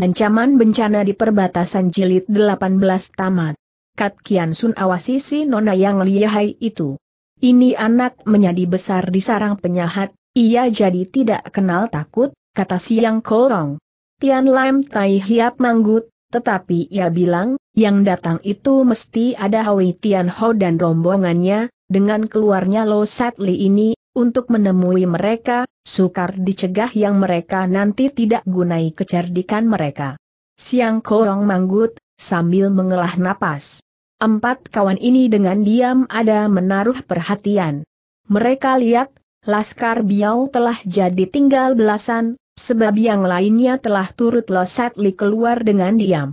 Ancaman bencana di perbatasan jilid 18 tamat. Kat Kian Sun awasi si nona yang lihai itu. Ini anak menjadi besar di sarang penyahat, ia jadi tidak kenal takut, kata Siang Korong. Tian Lam Tai Hiap Manggut, tetapi ia bilang, yang datang itu mesti ada Hawi Tian Ho dan rombongannya, dengan keluarnya Lo Li ini, untuk menemui mereka, sukar dicegah yang mereka nanti tidak gunai kecerdikan mereka. Siang korong manggut, sambil mengelah napas. Empat kawan ini dengan diam ada menaruh perhatian. Mereka lihat, Laskar Biau telah jadi tinggal belasan, sebab yang lainnya telah turut losetli keluar dengan diam.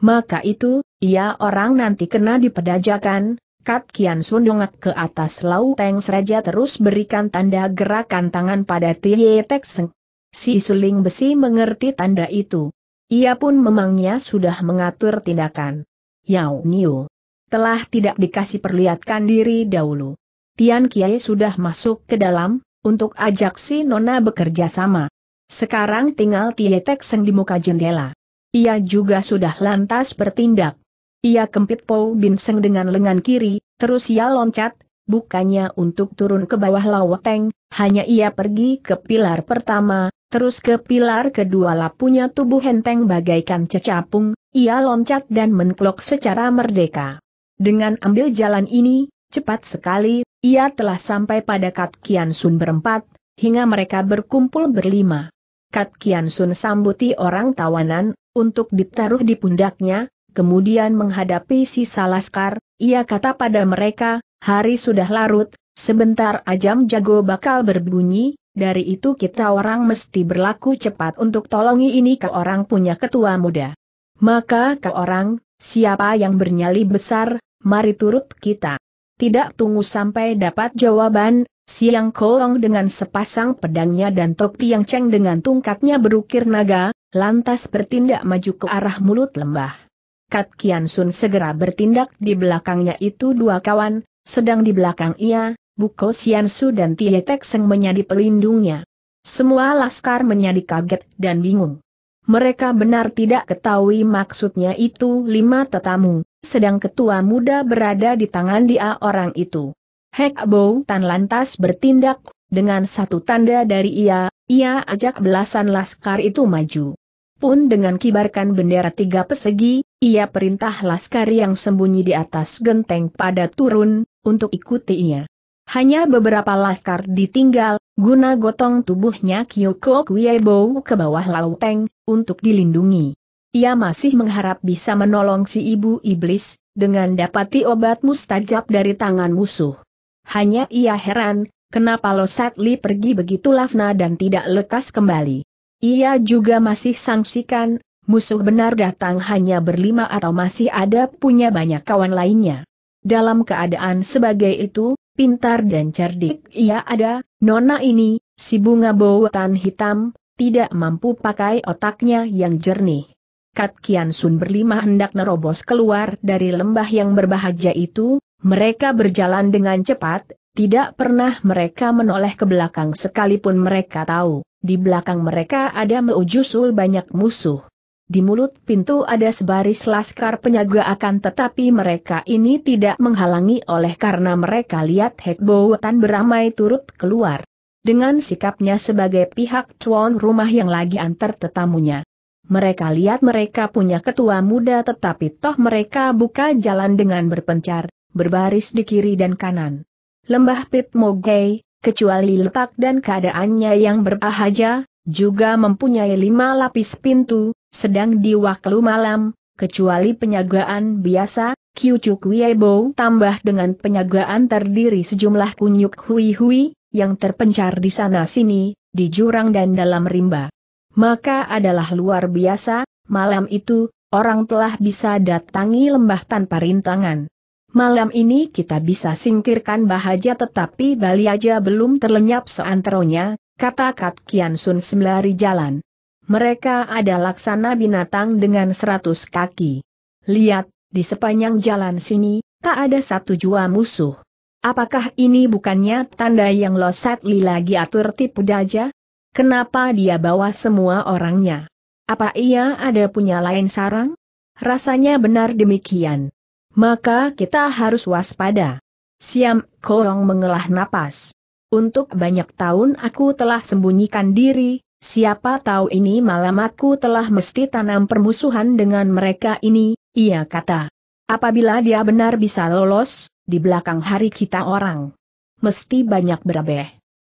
Maka itu, ia orang nanti kena dipedajakan, Kat Kian sundung ke atas Lau teng Seraja terus berikan tanda gerakan tangan pada Tie Tek Seng. Si suling besi mengerti tanda itu. Ia pun memangnya sudah mengatur tindakan. Yao Niu. Telah tidak dikasih perlihatkan diri dahulu. Tian Kiai sudah masuk ke dalam, untuk ajak si Nona bekerja sama. Sekarang tinggal Tie Tek Seng di muka jendela. Ia juga sudah lantas bertindak. Ia kempit Paul Bin Seng dengan lengan kiri, Terus ia loncat, bukannya untuk turun ke bawah laweteng, hanya ia pergi ke pilar pertama, terus ke pilar kedua lapunya tubuh henteng bagaikan cecapung, ia loncat dan menklok secara merdeka. Dengan ambil jalan ini, cepat sekali, ia telah sampai pada Kat Kian Sun berempat, hingga mereka berkumpul berlima. Kat Kian Sun sambuti orang tawanan, untuk ditaruh di pundaknya, kemudian menghadapi si Salaskar, ia kata pada mereka, hari sudah larut, sebentar ajam jago bakal berbunyi, dari itu kita orang mesti berlaku cepat untuk tolongi ini ke orang punya ketua muda. Maka ke orang, siapa yang bernyali besar, mari turut kita. Tidak tunggu sampai dapat jawaban, Siang Kolong dengan sepasang pedangnya dan Tok Tiang ceng dengan tungkatnya berukir naga, lantas bertindak maju ke arah mulut lembah. Kat Kian Sun segera bertindak di belakangnya itu dua kawan, sedang di belakang ia, Buko Sian Su dan Tie Tek Seng menjadi pelindungnya. Semua laskar menjadi kaget dan bingung. Mereka benar tidak ketahui maksudnya itu lima tetamu, sedang ketua muda berada di tangan dia orang itu. Hek Bow Tan lantas bertindak, dengan satu tanda dari ia, ia ajak belasan laskar itu maju pun dengan kibarkan bendera tiga persegi, ia perintah laskar yang sembunyi di atas genteng pada turun, untuk ikutinya. Hanya beberapa laskar ditinggal, guna gotong tubuhnya Kyoko Kuyebo ke bawah lauteng, untuk dilindungi. Ia masih mengharap bisa menolong si ibu iblis, dengan dapati obat mustajab dari tangan musuh. Hanya ia heran, kenapa Losatli pergi begitu lafna dan tidak lekas kembali. Ia juga masih sangsikan, musuh benar datang hanya berlima atau masih ada punya banyak kawan lainnya. Dalam keadaan sebagai itu, pintar dan cerdik ia ada, nona ini, si bunga bautan hitam, tidak mampu pakai otaknya yang jernih. Kat Kian Sun berlima hendak nerobos keluar dari lembah yang berbahagia itu, mereka berjalan dengan cepat, tidak pernah mereka menoleh ke belakang sekalipun mereka tahu. Di belakang mereka ada meujusul banyak musuh. Di mulut pintu ada sebaris laskar penjaga akan tetapi mereka ini tidak menghalangi oleh karena mereka lihat Hekbowatan beramai turut keluar. Dengan sikapnya sebagai pihak tuan rumah yang lagi antar tetamunya. Mereka lihat mereka punya ketua muda tetapi toh mereka buka jalan dengan berpencar, berbaris di kiri dan kanan. Lembah Pit Mogei, kecuali letak dan keadaannya yang berbahaya, juga mempunyai lima lapis pintu, sedang di waktu malam, kecuali penyagaan biasa, Kyucuk Wiebo tambah dengan penyagaan terdiri sejumlah kunyuk hui-hui, yang terpencar di sana-sini, di jurang dan dalam rimba. Maka adalah luar biasa, malam itu, orang telah bisa datangi lembah tanpa rintangan. Malam ini kita bisa singkirkan bahaja tetapi Bali aja belum terlenyap seanteronya, kata Kat Kian Sun sembari jalan. Mereka ada laksana binatang dengan seratus kaki. Lihat, di sepanjang jalan sini, tak ada satu jua musuh. Apakah ini bukannya tanda yang li lagi atur tipu daja? Kenapa dia bawa semua orangnya? Apa ia ada punya lain sarang? Rasanya benar demikian. Maka kita harus waspada. Siam Korong mengelah napas. Untuk banyak tahun aku telah sembunyikan diri, siapa tahu ini malam aku telah mesti tanam permusuhan dengan mereka ini, ia kata. Apabila dia benar bisa lolos, di belakang hari kita orang. Mesti banyak berabeh.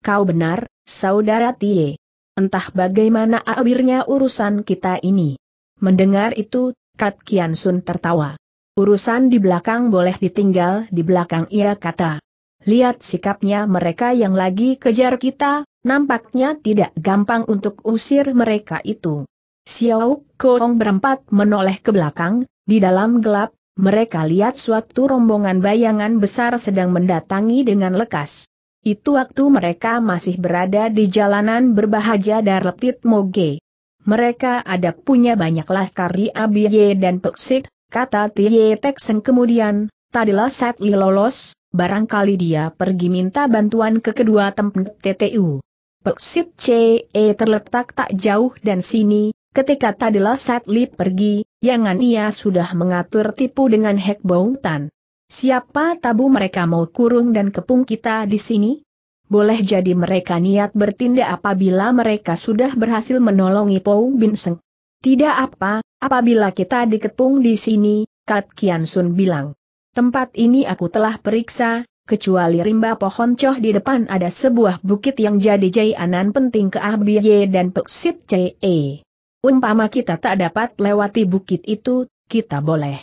Kau benar, saudara Tie. Entah bagaimana akhirnya urusan kita ini. Mendengar itu, Kat Kian Sun tertawa. Urusan di belakang boleh ditinggal di belakang ia kata. Lihat sikapnya mereka yang lagi kejar kita, nampaknya tidak gampang untuk usir mereka itu. Xiao Kong berempat menoleh ke belakang, di dalam gelap, mereka lihat suatu rombongan bayangan besar sedang mendatangi dengan lekas. Itu waktu mereka masih berada di jalanan berbahagia Darlepit Moge. Mereka ada punya banyak laskar di Abiye dan Peksit kata Tie Tek Seng kemudian, tadilah Li lolos, barangkali dia pergi minta bantuan ke kedua tempat TTU. Peksit CE terletak tak jauh dan sini, ketika tadilah Set Li pergi, Yangan ia sudah mengatur tipu dengan Hek tan. Siapa tabu mereka mau kurung dan kepung kita di sini? Boleh jadi mereka niat bertindak apabila mereka sudah berhasil menolongi Pou Bin Seng. Tidak apa, apabila kita dikepung di sini, Kat Kian Sun bilang. Tempat ini aku telah periksa, kecuali rimba pohon coh di depan ada sebuah bukit yang jadi jayanan penting ke Abye dan Peksit CE. Umpama kita tak dapat lewati bukit itu, kita boleh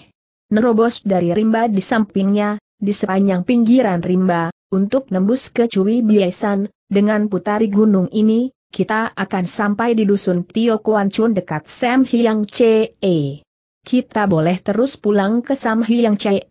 nerobos dari rimba di sampingnya, di sepanjang pinggiran rimba, untuk nembus ke Cui Biesan, dengan putari gunung ini, kita akan sampai di dusun Tio Kuan Chun dekat Sam Hiang Che. Kita boleh terus pulang ke Sam Hiang Che.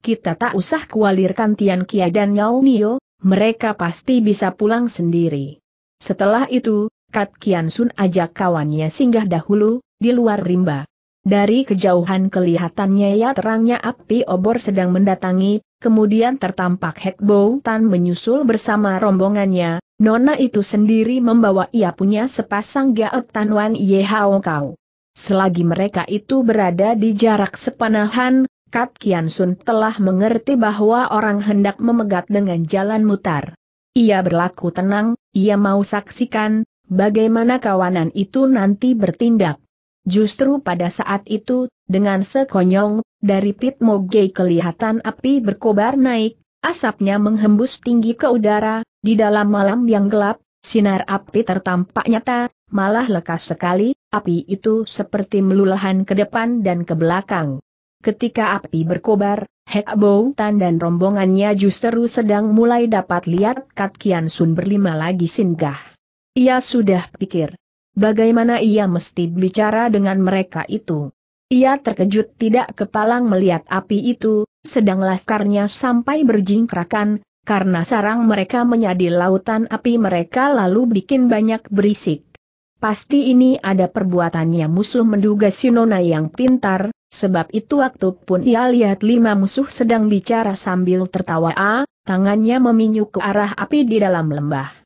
kita tak usah kualirkan Tian Kia dan Yao Nio, mereka pasti bisa pulang sendiri. Setelah itu, Kat Kian Sun ajak kawannya singgah dahulu, di luar rimba. Dari kejauhan kelihatannya ya terangnya api obor sedang mendatangi, kemudian tertampak Bo Tan menyusul bersama rombongannya, Nona itu sendiri membawa ia punya sepasang gaot Tanwan Ye Kau. Selagi mereka itu berada di jarak sepanahan, Kat Kian Sun telah mengerti bahwa orang hendak memegat dengan jalan mutar. Ia berlaku tenang, ia mau saksikan, bagaimana kawanan itu nanti bertindak. Justru pada saat itu, dengan sekonyong, dari pit moge kelihatan api berkobar naik, Asapnya menghembus tinggi ke udara, di dalam malam yang gelap, sinar api tertampak nyata, malah lekas sekali, api itu seperti melulahan ke depan dan ke belakang. Ketika api berkobar, Hek Tan dan rombongannya justru sedang mulai dapat lihat Kat Kian Sun berlima lagi singgah. Ia sudah pikir, bagaimana ia mesti bicara dengan mereka itu. Ia terkejut tidak kepalang melihat api itu, sedang laskarnya sampai berjingkrakan, karena sarang mereka menyadi lautan api mereka lalu bikin banyak berisik. Pasti ini ada perbuatannya musuh menduga Sinona yang pintar, sebab itu waktu pun ia lihat lima musuh sedang bicara sambil tertawa A, ah, tangannya meminyuk ke arah api di dalam lembah.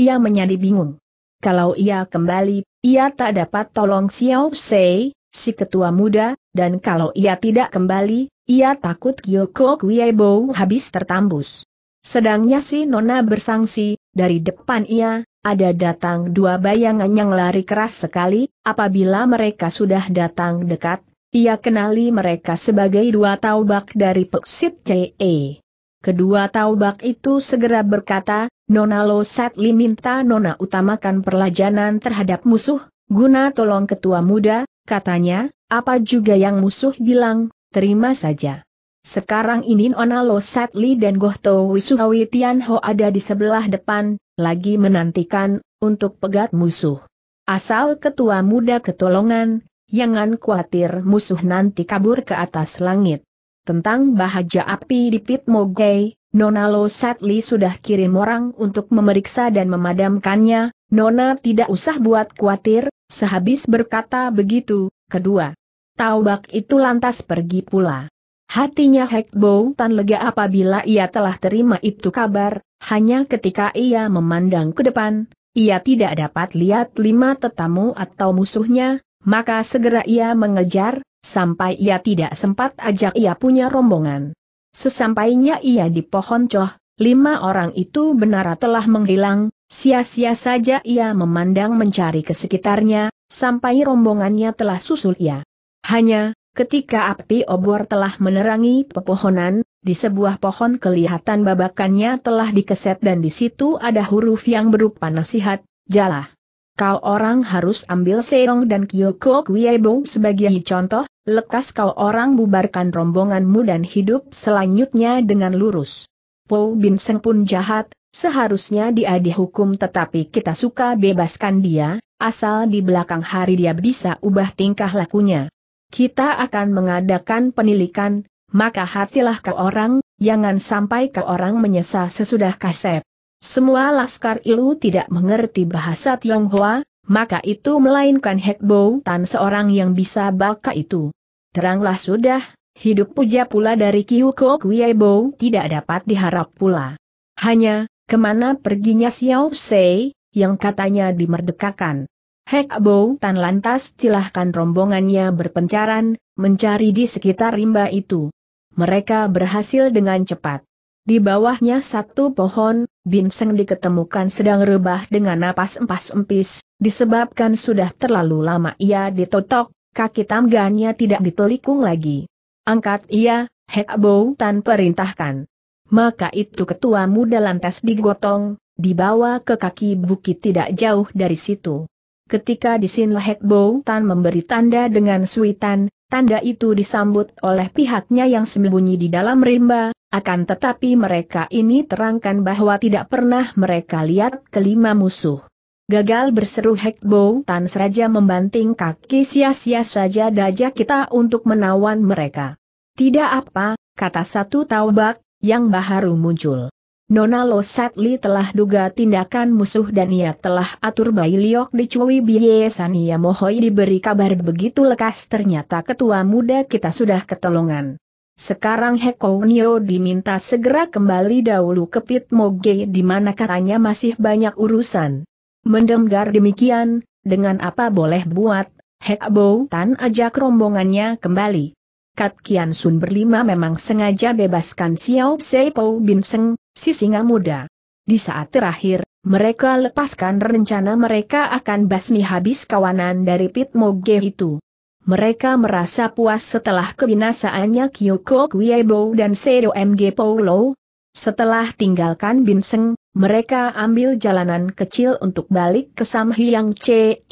Ia menjadi bingung. Kalau ia kembali, ia tak dapat tolong Xiao Sei, si ketua muda, dan kalau ia tidak kembali, ia takut Kyoko Kwiebo habis tertambus. Sedangnya si Nona bersangsi, dari depan ia, ada datang dua bayangan yang lari keras sekali, apabila mereka sudah datang dekat, ia kenali mereka sebagai dua taubak dari Peksit CE. Kedua taubak itu segera berkata, Nona Lo Setli minta Nona utamakan perlajanan terhadap musuh, guna tolong ketua muda, katanya, apa juga yang musuh bilang, terima saja. Sekarang ini Nona Lo Setli dan Goh Gohto Wisuhawi Tianho ada di sebelah depan, lagi menantikan, untuk pegat musuh. Asal ketua muda ketolongan, jangan khawatir musuh nanti kabur ke atas langit. Tentang bahaja api di Pit Mogei, Nona Lo Setli sudah kirim orang untuk memeriksa dan memadamkannya, Nona tidak usah buat khawatir, sehabis berkata begitu, kedua. Taubak itu lantas pergi pula. Hatinya Hek Bow Tan lega apabila ia telah terima itu kabar, hanya ketika ia memandang ke depan, ia tidak dapat lihat lima tetamu atau musuhnya, maka segera ia mengejar, sampai ia tidak sempat ajak ia punya rombongan. Sesampainya ia di pohon coh, lima orang itu benar telah menghilang, Sia-sia saja ia memandang mencari ke sekitarnya, sampai rombongannya telah susul ia. Hanya, ketika api obor telah menerangi pepohonan, di sebuah pohon kelihatan babakannya telah dikeset dan di situ ada huruf yang berupa nasihat, jalah. Kau orang harus ambil Seong dan Kyoko Kuiebo sebagai contoh, lekas kau orang bubarkan rombonganmu dan hidup selanjutnya dengan lurus. Po Bin Seng pun jahat, Seharusnya dia dihukum tetapi kita suka bebaskan dia, asal di belakang hari dia bisa ubah tingkah lakunya. Kita akan mengadakan penilikan, maka hatilah ke orang, jangan sampai ke orang menyesal sesudah kasep. Semua Laskar Ilu tidak mengerti bahasa Tionghoa, maka itu melainkan Hekbo Tan seorang yang bisa baka itu. Teranglah sudah, hidup puja pula dari Kihuko Kuiebo tidak dapat diharap pula. Hanya, Kemana perginya Xiao Sei, yang katanya dimerdekakan? Hek Bo Tan lantas silahkan rombongannya berpencaran, mencari di sekitar rimba itu. Mereka berhasil dengan cepat. Di bawahnya satu pohon, Bin Binseng diketemukan sedang rebah dengan napas empas empis, disebabkan sudah terlalu lama ia ditotok, kaki tangganya tidak ditelikung lagi. Angkat ia, Hek Bo Tan perintahkan maka itu ketua muda lantas digotong, dibawa ke kaki bukit tidak jauh dari situ. Ketika di Sin Lehek Bow Tan memberi tanda dengan suitan, tanda itu disambut oleh pihaknya yang sembunyi di dalam rimba, akan tetapi mereka ini terangkan bahwa tidak pernah mereka lihat kelima musuh. Gagal berseru Hekbo Tan Seraja membanting kaki sia-sia saja dajah kita untuk menawan mereka. Tidak apa, kata satu taubak, yang baharu muncul. Nona Lo telah duga tindakan musuh dan ia telah atur bayi liok di Cui Biye Sania Mohoi diberi kabar begitu lekas ternyata ketua muda kita sudah ketolongan. Sekarang Heko diminta segera kembali dahulu ke Pit Moge di mana katanya masih banyak urusan. Mendengar demikian, dengan apa boleh buat, Hek Tan ajak rombongannya kembali. Kat Kian Sun berlima memang sengaja bebaskan Xiao Sei Po Bin Seng, si singa muda. Di saat terakhir, mereka lepaskan rencana mereka akan basmi habis kawanan dari Pit Moge itu. Mereka merasa puas setelah kebinasaannya Kyoko Kuiebo dan Seo MG Paulo. Setelah tinggalkan Bin Seng, mereka ambil jalanan kecil untuk balik ke Hyang Che.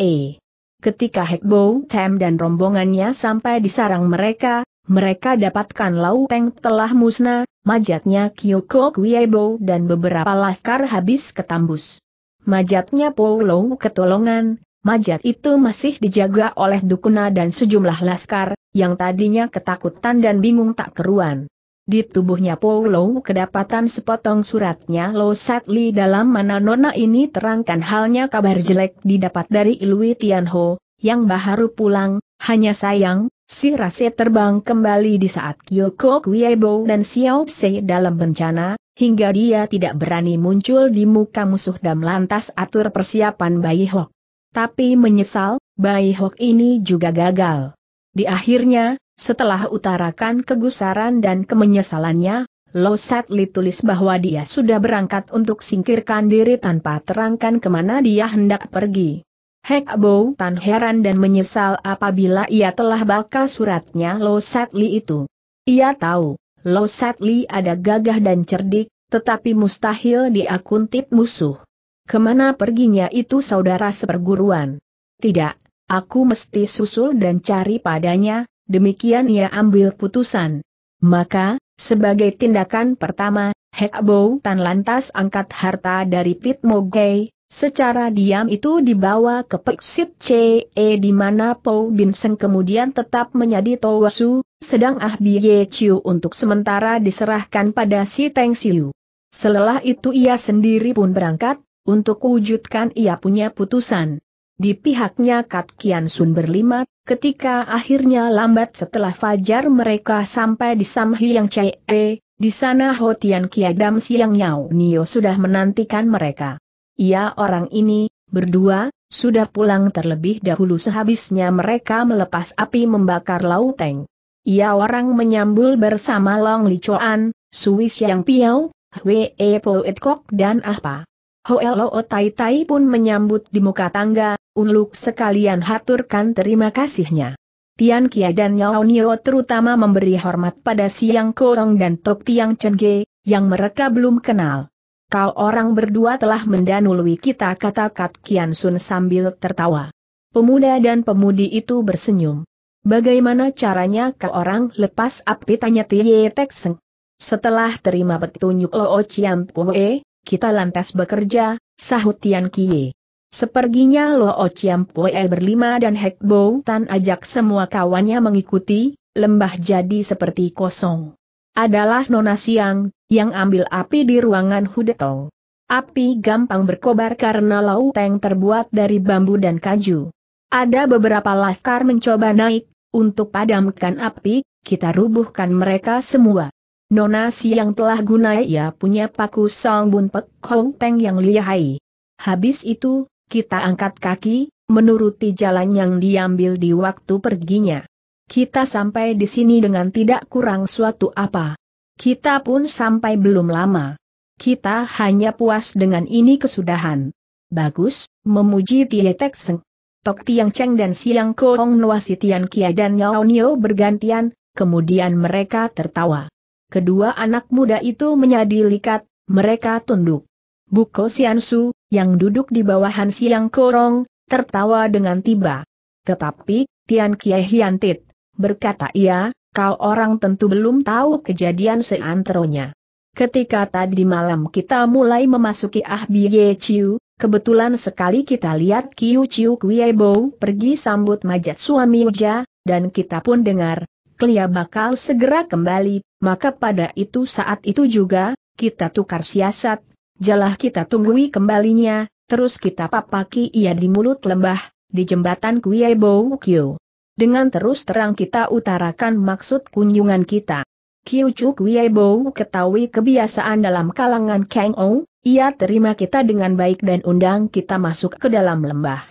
Ketika Hekbo Tam dan rombongannya sampai di sarang mereka, mereka dapatkan Lau Teng telah musnah, majatnya Kyoko Kuiebo dan beberapa laskar habis ketambus. Majatnya Polo ketolongan, majat itu masih dijaga oleh Dukuna dan sejumlah laskar, yang tadinya ketakutan dan bingung tak keruan. Di tubuhnya Polo kedapatan sepotong suratnya Lo Satli dalam mana nona ini terangkan halnya kabar jelek didapat dari Ilui Tianho, yang baru pulang, hanya sayang, si Rase terbang kembali di saat Kyoko Kuiebo dan Xiao Se dalam bencana, hingga dia tidak berani muncul di muka musuh dan lantas atur persiapan Bai Hok. Tapi menyesal, Bai Hok ini juga gagal. Di akhirnya, setelah utarakan kegusaran dan kemenyesalannya, Losat Li tulis bahwa dia sudah berangkat untuk singkirkan diri tanpa terangkan kemana dia hendak pergi. Hek Bo Tan heran dan menyesal apabila ia telah bakal suratnya Lo Satli itu. Ia tahu, Lo Satli ada gagah dan cerdik, tetapi mustahil diakuntit musuh. Kemana perginya itu saudara seperguruan? Tidak, aku mesti susul dan cari padanya, demikian ia ambil putusan. Maka, sebagai tindakan pertama, Hek Bo Tan lantas angkat harta dari Pit Mogei, Secara diam itu dibawa ke Peksit CE di mana Pau Bin Seng kemudian tetap menjadi Towasu, sedang Ah Biye Chiu untuk sementara diserahkan pada si Teng Siu. Selelah itu ia sendiri pun berangkat, untuk wujudkan ia punya putusan. Di pihaknya Kat Kian Sun berlima, ketika akhirnya lambat setelah fajar mereka sampai di Yang CE, di sana Hotian Kiadam Siang Yao Nio sudah menantikan mereka ia orang ini, berdua, sudah pulang terlebih dahulu sehabisnya mereka melepas api membakar Lauteng. Ia orang menyambul bersama Long Li Chuan, Sui Xiang Piao, Hwee Po Et Kok dan Ahpa. Hoelo Tai Tai pun menyambut di muka tangga, Unluk sekalian haturkan terima kasihnya. Tian Kia dan Yao Nio terutama memberi hormat pada Siang Kolong dan Tok Tiang Chenge, yang mereka belum kenal. Kau orang berdua telah mendanului kita kata Kat Kian Sun sambil tertawa. Pemuda dan pemudi itu bersenyum. Bagaimana caranya kau orang lepas api tanya Tie Tek Seng? Setelah terima petunjuk Oo Chiam Pue, kita lantas bekerja, sahut Tian Kie. Seperginya Lo Chiam Pue berlima dan Hek Bo Tan ajak semua kawannya mengikuti, lembah jadi seperti kosong adalah Nona Siang, yang ambil api di ruangan Hudetong. Api gampang berkobar karena lau teng terbuat dari bambu dan kaju. Ada beberapa laskar mencoba naik, untuk padamkan api, kita rubuhkan mereka semua. Nona Siang telah guna ia punya paku Song Bun Pek Teng yang lihai. Habis itu, kita angkat kaki, menuruti jalan yang diambil di waktu perginya. Kita sampai di sini dengan tidak kurang suatu apa. Kita pun sampai belum lama. Kita hanya puas dengan ini kesudahan. Bagus, memuji Tie Tek Seng. Tok Tiang Cheng dan Siang Koong Nuasi Tian Kia dan Yao Nio bergantian, kemudian mereka tertawa. Kedua anak muda itu menjadi likat, mereka tunduk. Buko Sian Su, yang duduk di bawahan Siang Korong, tertawa dengan tiba. Tetapi, Tian Kia Hian Tit, berkata ia, kau orang tentu belum tahu kejadian seantronya. Ketika tadi malam kita mulai memasuki Ah Bie Chiu, kebetulan sekali kita lihat Kiu Chiu Kuiebo pergi sambut majat suami Uja, dan kita pun dengar, Klia bakal segera kembali, maka pada itu saat itu juga, kita tukar siasat, jalah kita tunggui kembalinya, terus kita papaki ia di mulut lembah, di jembatan Kuiebo Kiu. Dengan terus terang kita utarakan maksud kunjungan kita. Kiucuk Wiebo ketahui kebiasaan dalam kalangan Kang Ou, ia terima kita dengan baik dan undang kita masuk ke dalam lembah.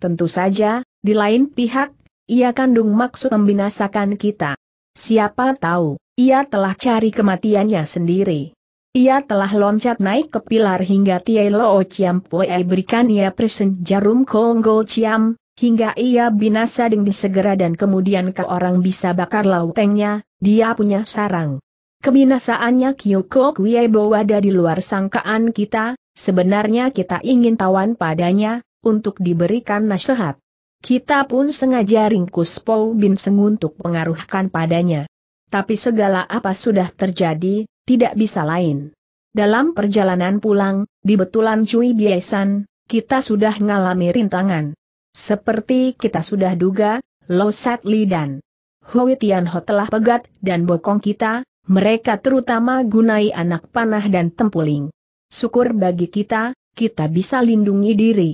Tentu saja, di lain pihak, ia kandung maksud membinasakan kita. Siapa tahu, ia telah cari kematiannya sendiri. Ia telah loncat naik ke pilar hingga Tielo Loo Chiam Pue berikan ia presen jarum Konggol Chiam, Hingga ia binasa dengan disegera dan kemudian ke orang bisa bakar pengnya. dia punya sarang. Kebinasaannya Kyoko Kuiebo ada di luar sangkaan kita, sebenarnya kita ingin tawan padanya, untuk diberikan nasihat. Kita pun sengaja ringkus Po Bin Seng untuk pengaruhkan padanya. Tapi segala apa sudah terjadi, tidak bisa lain. Dalam perjalanan pulang, di betulan Cui Biesan, kita sudah ngalami rintangan. Seperti kita sudah duga, Lo Sat Li dan Hui Tianho telah pegat dan bokong kita, mereka terutama gunai anak panah dan tempuling. Syukur bagi kita, kita bisa lindungi diri.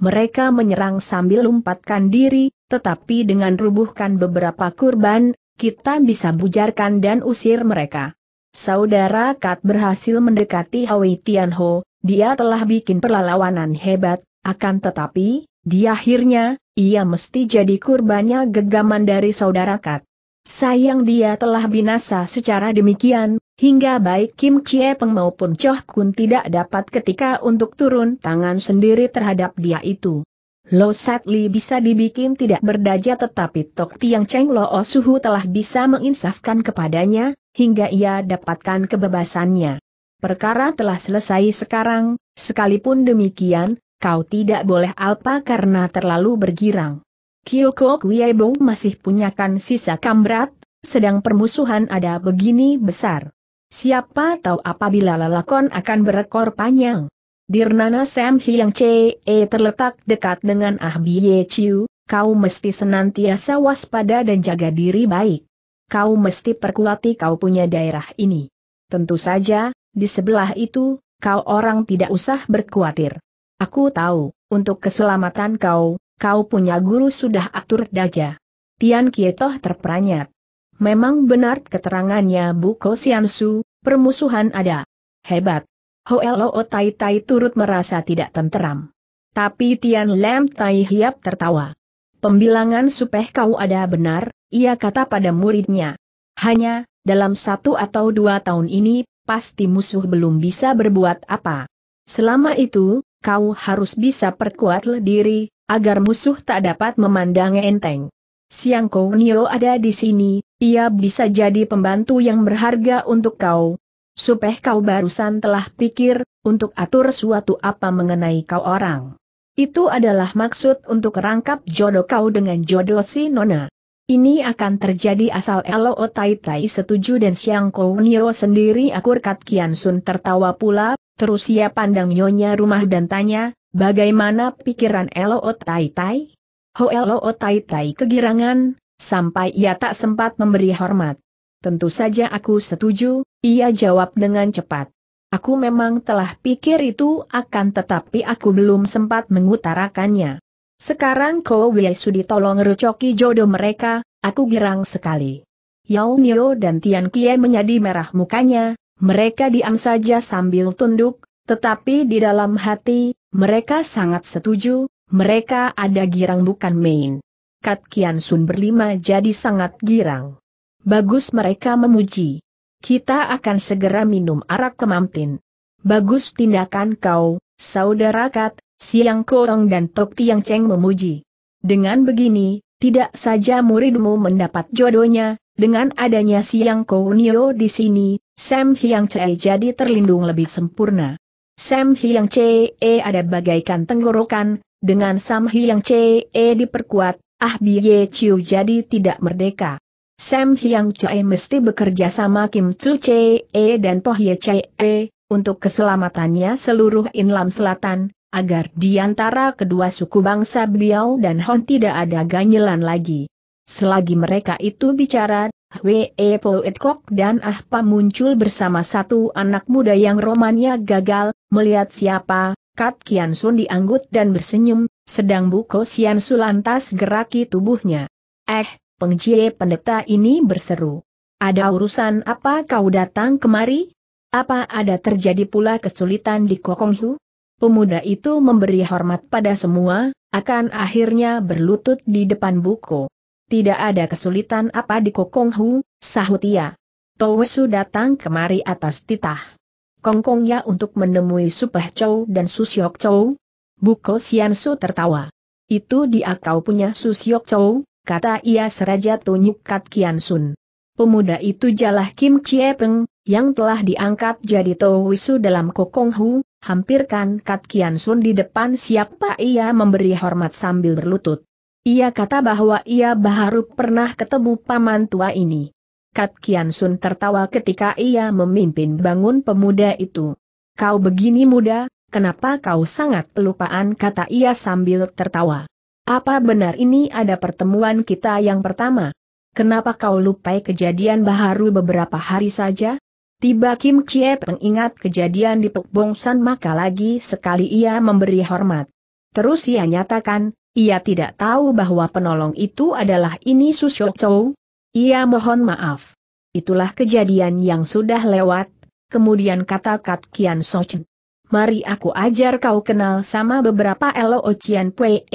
Mereka menyerang sambil lompatkan diri, tetapi dengan rubuhkan beberapa kurban, kita bisa bujarkan dan usir mereka. Saudara Kat berhasil mendekati Hui Tianho, dia telah bikin perlawanan hebat, akan tetapi, di akhirnya, ia mesti jadi kurbannya gegaman dari saudara Kat. Sayang dia telah binasa secara demikian, hingga baik Kim Chie Peng maupun Choh Kun tidak dapat ketika untuk turun tangan sendiri terhadap dia itu. Lo Satli bisa dibikin tidak berdaja tetapi Tok Tiang Cheng Lo oh Suhu telah bisa menginsafkan kepadanya, hingga ia dapatkan kebebasannya. Perkara telah selesai sekarang, sekalipun demikian, kau tidak boleh alpa karena terlalu bergirang. Kyoko Kuiebong masih punyakan sisa kambrat, sedang permusuhan ada begini besar. Siapa tahu apabila lalakon akan berekor panjang. Dirnana Sam Hyang Che eh, terletak dekat dengan Ah Bie Chiu, kau mesti senantiasa waspada dan jaga diri baik. Kau mesti perkuati kau punya daerah ini. Tentu saja, di sebelah itu, kau orang tidak usah berkhawatir. Aku tahu, untuk keselamatan kau, kau punya guru sudah atur daja. Tian Kietoh terperanyat. Memang benar keterangannya Ko Siansu, permusuhan ada. Hebat. Hoelo Tai Tai turut merasa tidak tenteram. Tapi Tian Lam Tai Hiap tertawa. Pembilangan supeh kau ada benar, ia kata pada muridnya. Hanya, dalam satu atau dua tahun ini, pasti musuh belum bisa berbuat apa. Selama itu, kau harus bisa perkuat diri, agar musuh tak dapat memandang enteng. Siang Nio ada di sini, ia bisa jadi pembantu yang berharga untuk kau. Supeh kau barusan telah pikir, untuk atur suatu apa mengenai kau orang. Itu adalah maksud untuk rangkap jodoh kau dengan jodoh si Nona. Ini akan terjadi asal Elo Tai Tai setuju dan Kou Kounio sendiri Kat Kian Sun tertawa pula, terus ia pandang nyonya rumah dan tanya, bagaimana pikiran Elo Tai Tai? Ho Elo Tai Tai kegirangan, sampai ia tak sempat memberi hormat. Tentu saja aku setuju, ia jawab dengan cepat. Aku memang telah pikir itu akan tetapi aku belum sempat mengutarakannya. Sekarang Ko Wei Sudi tolong recoki jodoh mereka, aku girang sekali. Yao Mio dan Tian Kie menjadi merah mukanya, mereka diam saja sambil tunduk, tetapi di dalam hati, mereka sangat setuju, mereka ada girang bukan main. Kat Kian Sun berlima jadi sangat girang. Bagus mereka memuji. Kita akan segera minum arak kemamtin. Bagus tindakan kau, saudara Kat, Siang Korong dan Tok Tiang Cheng memuji. Dengan begini, tidak saja muridmu mendapat jodohnya, dengan adanya Siang Kounio di sini, Sam Hiang Chee jadi terlindung lebih sempurna. Sam Hyang Chee ada bagaikan tenggorokan, dengan Sam Hyang Chee diperkuat, Ah Biye Chiu jadi tidak merdeka. Sam Hiang Chee mesti bekerja sama Kim Chu Che dan Poh Ye Chee, untuk keselamatannya seluruh Inlam Selatan, agar di antara kedua suku bangsa beliau dan Hon tidak ada ganjelan lagi. Selagi mereka itu bicara, Hwe Po dan Ahpa muncul bersama satu anak muda yang romannya gagal, melihat siapa, Kat Kian Sun dianggut dan bersenyum, sedang Buko Sian Su lantas geraki tubuhnya. Eh, pengjie pendeta ini berseru. Ada urusan apa kau datang kemari? Apa ada terjadi pula kesulitan di Kokonghu? Pemuda itu memberi hormat pada semua, akan akhirnya berlutut di depan buku. Tidak ada kesulitan apa di Kokonghu, sahut ia. Towesu datang kemari atas titah. Kongkong ya untuk menemui Supah Chow dan Susyok Chow. Buko Siansu tertawa. Itu dia kau punya Susyok Chow, kata ia seraja tunjuk Kian Sun. Pemuda itu jalah Kim Chie Peng, yang telah diangkat jadi Towisu dalam Kokonghu, hampirkan Kat Kian Sun di depan siapa ia memberi hormat sambil berlutut. Ia kata bahwa ia baru pernah ketemu paman tua ini. Kat Kian Sun tertawa ketika ia memimpin bangun pemuda itu. Kau begini muda, kenapa kau sangat pelupaan kata ia sambil tertawa. Apa benar ini ada pertemuan kita yang pertama? Kenapa kau lupai kejadian baharu beberapa hari saja? Tiba Kim Chie mengingat kejadian di Pek Bongsan maka lagi sekali ia memberi hormat. Terus ia nyatakan, ia tidak tahu bahwa penolong itu adalah ini Susyo Chou. Ia mohon maaf. Itulah kejadian yang sudah lewat, kemudian kata Kat Kian Chen. Mari aku ajar kau kenal sama beberapa elo Ocian Pue.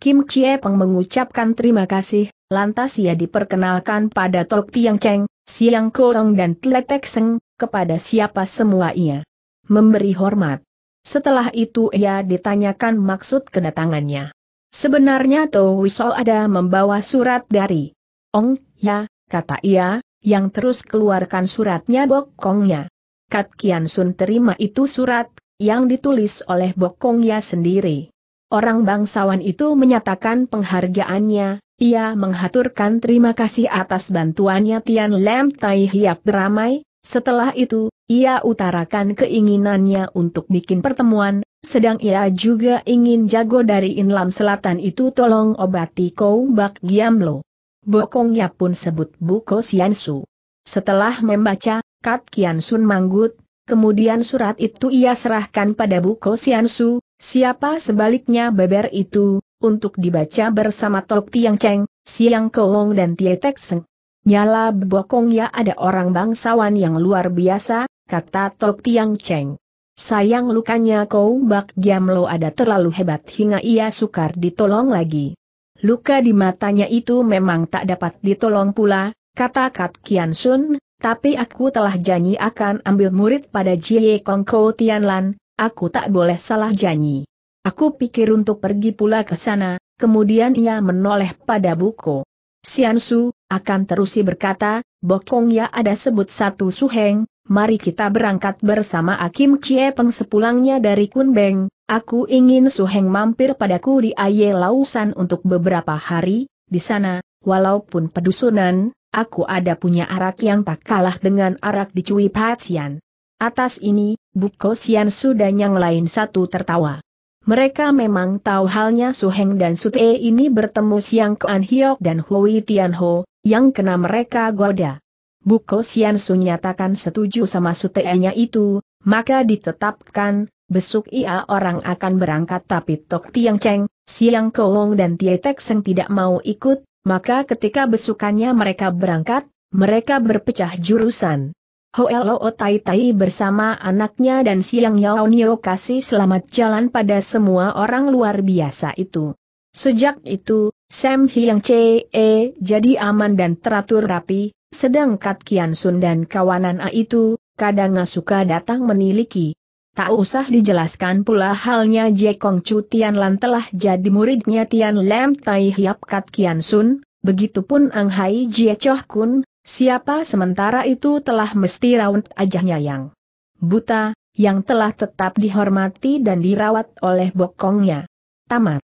Kim Chie Peng mengucapkan terima kasih, Lantas ia diperkenalkan pada Tok Tiang Cheng, Siang Korong dan Tletek Seng, kepada siapa semua ia memberi hormat. Setelah itu ia ditanyakan maksud kedatangannya. Sebenarnya To Wiso ada membawa surat dari Ong Ya, kata ia, yang terus keluarkan suratnya Bok Kongnya. Kat Kian Sun terima itu surat, yang ditulis oleh Bok Kongnya sendiri. Orang bangsawan itu menyatakan penghargaannya, ia menghaturkan terima kasih atas bantuannya Tian Lem Tai Hiap beramai, setelah itu, ia utarakan keinginannya untuk bikin pertemuan, sedang ia juga ingin jago dari Inlam Selatan itu tolong obati Kou Bak Giam Lo. Bokongnya pun sebut Buko Siansu. Setelah membaca, Kat Kian Sun manggut, kemudian surat itu ia serahkan pada Buko Siansu, siapa sebaliknya beber itu, untuk dibaca bersama Tok Tiang Cheng, Siang Kowong dan Tie Tek Seng. Nyala bebokong ya ada orang bangsawan yang luar biasa, kata Tok Tiang Cheng. Sayang lukanya kau bak lo ada terlalu hebat hingga ia sukar ditolong lagi. Luka di matanya itu memang tak dapat ditolong pula, kata Kat Kian Sun, tapi aku telah janji akan ambil murid pada Jie Kong Tian Tianlan, aku tak boleh salah janji. Aku pikir untuk pergi pula ke sana, kemudian ia menoleh pada Buko. Siansu, akan terusi berkata, Bokong ya ada sebut satu suheng, mari kita berangkat bersama Akim Chie Peng sepulangnya dari Beng. aku ingin suheng mampir padaku di Aye Lausan untuk beberapa hari, di sana, walaupun pedusunan, aku ada punya arak yang tak kalah dengan arak di Cui Patsian. Atas ini, Buko Siansu dan yang lain satu tertawa. Mereka memang tahu halnya Su Heng dan Su Te ini bertemu Siang Kuan Hiok dan Hui Tian Ho yang kena mereka goda. Buko Sian Su nyatakan setuju sama Su Te-nya itu, maka ditetapkan, besok ia orang akan berangkat tapi Tok Tiang Cheng, Siang Kowong dan Tie Tek Seng tidak mau ikut, maka ketika besukannya mereka berangkat, mereka berpecah jurusan. Hoelo Tai Tai bersama anaknya dan Siang Yao Nio kasih selamat jalan pada semua orang luar biasa itu. Sejak itu, Sam hilang Che e, jadi aman dan teratur rapi, sedang Kat Kian Sun dan kawanan A itu, kadang suka datang meniliki. Tak usah dijelaskan pula halnya Jekong Chu Tian Lan telah jadi muridnya Tian Lam Tai Hiap Kat Kian Sun, begitupun Ang Hai Jie Choh Kun, Siapa sementara itu telah mesti raut ajahnya yang buta, yang telah tetap dihormati dan dirawat oleh bokongnya. Tamat.